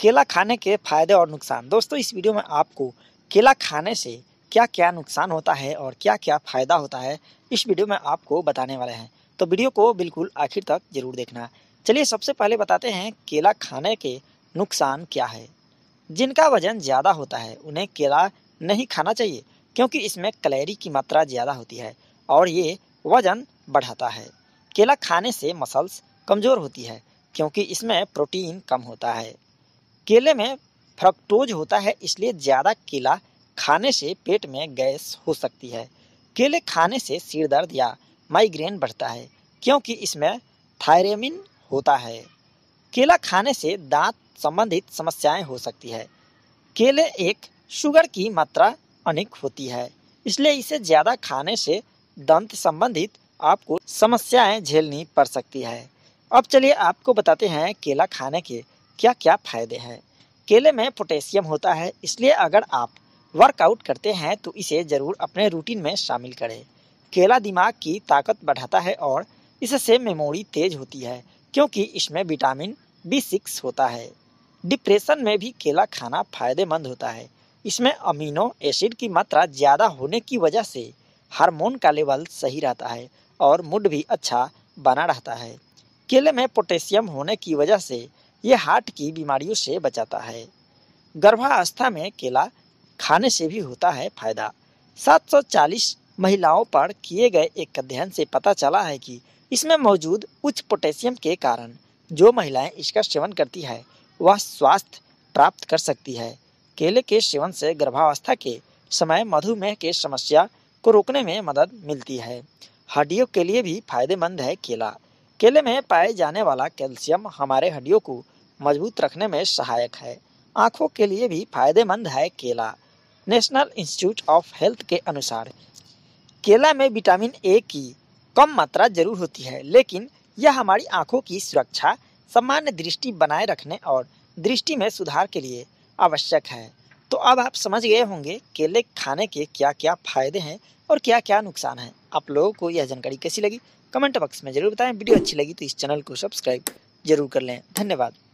केला खाने के फायदे और नुकसान दोस्तों इस वीडियो में आपको केला खाने से क्या क्या नुकसान होता है और क्या क्या फ़ायदा होता है इस वीडियो में आपको बताने वाले हैं तो वीडियो को बिल्कुल आखिर तक जरूर देखना चलिए सबसे पहले बताते हैं केला खाने के नुकसान क्या है जिनका वजन ज़्यादा होता है उन्हें केला नहीं खाना चाहिए क्योंकि इसमें कैलोरी की मात्रा ज़्यादा होती है और ये वजन बढ़ाता है केला खाने से मसल्स कमज़ोर होती है क्योंकि इसमें प्रोटीन कम होता है केले में फ्रक्टोज होता है इसलिए ज़्यादा केला खाने से पेट में गैस हो सकती है केले खाने से सिर दर्द या माइग्रेन बढ़ता है क्योंकि इसमें थायरेमिन होता है केला खाने से दांत संबंधित समस्याएं हो सकती है केले एक शुगर की मात्रा अनेक होती है इसलिए इसे ज़्यादा खाने से दंत संबंधित आपको समस्याएं झेलनी पड़ सकती है अब चलिए आपको बताते हैं केला खाने के क्या क्या फ़ायदे हैं केले में पोटेशियम होता है इसलिए अगर आप वर्कआउट करते हैं तो इसे ज़रूर अपने रूटीन में शामिल करें केला दिमाग की ताकत बढ़ाता है और इससे मेमोरी तेज होती है क्योंकि इसमें विटामिन बी सिक्स होता है डिप्रेशन में भी केला खाना फायदेमंद होता है इसमें अमीनो एसिड की मात्रा ज़्यादा होने की वजह से हार्मोन का लेवल सही रहता है और मूड भी अच्छा बना रहता है केले में पोटेशियम होने की वजह से ये हार्ट की बीमारियों से बचाता है गर्भावस्था में केला खाने से भी होता है फायदा 740 महिलाओं पर किए गए एक अध्ययन से पता चला है कि इसमें मौजूद उच्च पोटेशियम के कारण जो महिलाएं इसका सेवन करती है वह स्वास्थ्य प्राप्त कर सकती है केले के सेवन से गर्भावस्था के समय मधुमेह के समस्या को रोकने में मदद मिलती है हड्डियों के लिए भी फायदेमंद है केला केले में पाए जाने वाला कैल्शियम हमारे हड्डियों को मजबूत रखने में सहायक है आँखों के लिए भी फायदेमंद है केला नेशनल इंस्टीट्यूट ऑफ हेल्थ के अनुसार केला में विटामिन ए की कम मात्रा जरूर होती है लेकिन यह हमारी आँखों की सुरक्षा सामान्य दृष्टि बनाए रखने और दृष्टि में सुधार के लिए आवश्यक है तो अब आप समझ गए होंगे केले खाने के क्या क्या फायदे हैं और क्या क्या नुकसान है आप लोगों को यह जानकारी कैसी लगी कमेंट बॉक्स में जरूर बताएं वीडियो अच्छी लगी तो इस चैनल को सब्सक्राइब जरूर कर लें धन्यवाद